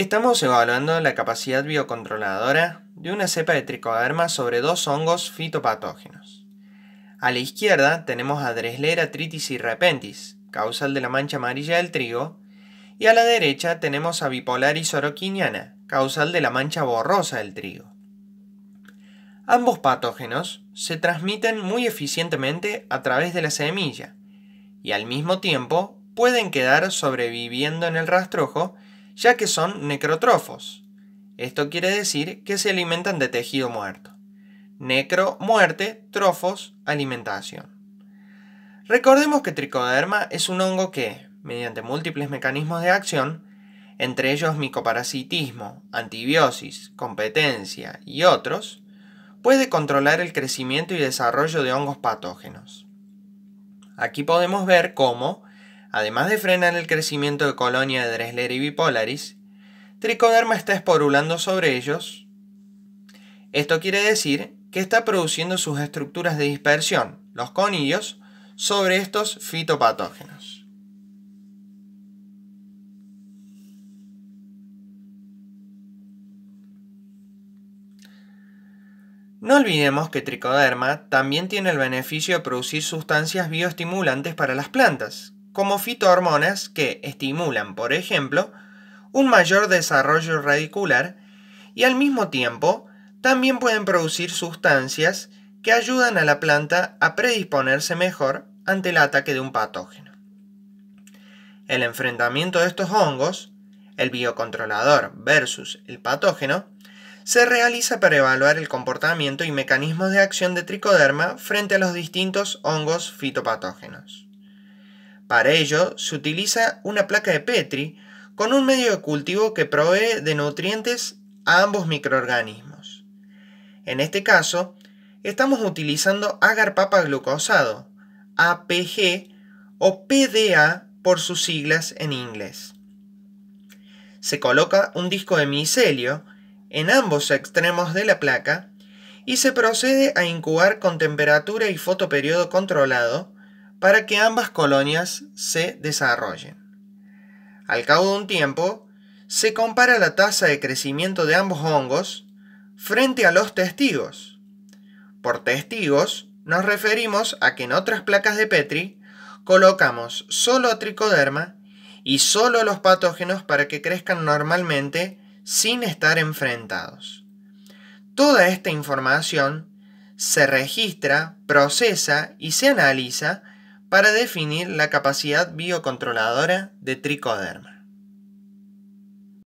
Estamos evaluando la capacidad biocontroladora de una cepa de tricoderma sobre dos hongos fitopatógenos. A la izquierda tenemos a Dreslera tritis irrepentis, causal de la mancha amarilla del trigo, y a la derecha tenemos a Bipolaris oroquiniana, causal de la mancha borrosa del trigo. Ambos patógenos se transmiten muy eficientemente a través de la semilla y al mismo tiempo pueden quedar sobreviviendo en el rastrojo ya que son necrotrofos. Esto quiere decir que se alimentan de tejido muerto. Necro, muerte, trofos, alimentación. Recordemos que tricoderma es un hongo que, mediante múltiples mecanismos de acción, entre ellos micoparasitismo, antibiosis, competencia y otros, puede controlar el crecimiento y desarrollo de hongos patógenos. Aquí podemos ver cómo Además de frenar el crecimiento de colonia de Dresler y Bipolaris, Tricoderma está esporulando sobre ellos. Esto quiere decir que está produciendo sus estructuras de dispersión, los conillos, sobre estos fitopatógenos. No olvidemos que Tricoderma también tiene el beneficio de producir sustancias bioestimulantes para las plantas, como fitohormonas que estimulan, por ejemplo, un mayor desarrollo radicular y al mismo tiempo también pueden producir sustancias que ayudan a la planta a predisponerse mejor ante el ataque de un patógeno. El enfrentamiento de estos hongos, el biocontrolador versus el patógeno, se realiza para evaluar el comportamiento y mecanismos de acción de tricoderma frente a los distintos hongos fitopatógenos. Para ello se utiliza una placa de Petri con un medio de cultivo que provee de nutrientes a ambos microorganismos. En este caso, estamos utilizando agar papa glucosado, APG o PDA por sus siglas en inglés. Se coloca un disco de micelio en ambos extremos de la placa y se procede a incubar con temperatura y fotoperiodo controlado para que ambas colonias se desarrollen. Al cabo de un tiempo, se compara la tasa de crecimiento de ambos hongos frente a los testigos. Por testigos nos referimos a que en otras placas de Petri colocamos solo tricoderma y solo los patógenos para que crezcan normalmente sin estar enfrentados. Toda esta información se registra, procesa y se analiza para definir la capacidad biocontroladora de tricoderma.